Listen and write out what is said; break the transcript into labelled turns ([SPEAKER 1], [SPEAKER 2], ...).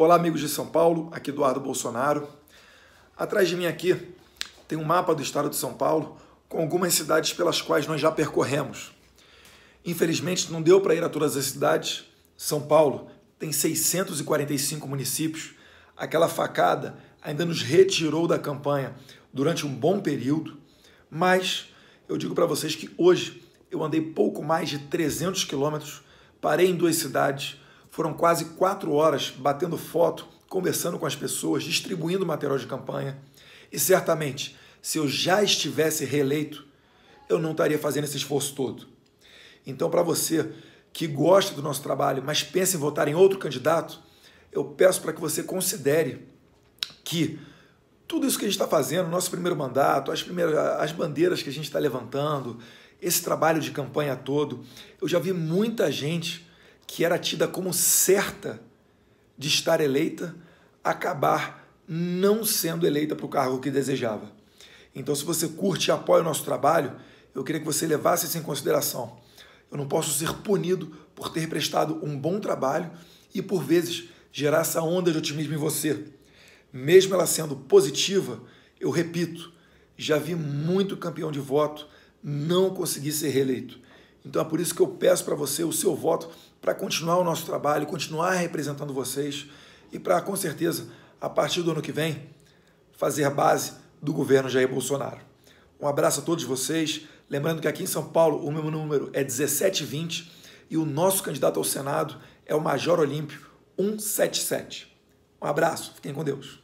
[SPEAKER 1] Olá, amigos de São Paulo, aqui Eduardo Bolsonaro. Atrás de mim aqui tem um mapa do estado de São Paulo com algumas cidades pelas quais nós já percorremos. Infelizmente, não deu para ir a todas as cidades. São Paulo tem 645 municípios. Aquela facada ainda nos retirou da campanha durante um bom período, mas eu digo para vocês que hoje eu andei pouco mais de 300 quilômetros, parei em duas cidades, foram quase quatro horas batendo foto, conversando com as pessoas, distribuindo material de campanha. E certamente, se eu já estivesse reeleito, eu não estaria fazendo esse esforço todo. Então, para você que gosta do nosso trabalho, mas pensa em votar em outro candidato, eu peço para que você considere que tudo isso que a gente está fazendo, nosso primeiro mandato, as, primeiras, as bandeiras que a gente está levantando, esse trabalho de campanha todo, eu já vi muita gente que era tida como certa de estar eleita, acabar não sendo eleita para o cargo que desejava. Então, se você curte e apoia o nosso trabalho, eu queria que você levasse isso em consideração. Eu não posso ser punido por ter prestado um bom trabalho e, por vezes, gerar essa onda de otimismo em você. Mesmo ela sendo positiva, eu repito, já vi muito campeão de voto não conseguir ser reeleito. Então é por isso que eu peço para você o seu voto para continuar o nosso trabalho, continuar representando vocês e para, com certeza, a partir do ano que vem, fazer base do governo Jair Bolsonaro. Um abraço a todos vocês. Lembrando que aqui em São Paulo o meu número é 1720 e o nosso candidato ao Senado é o Major Olímpio 177. Um abraço, fiquem com Deus.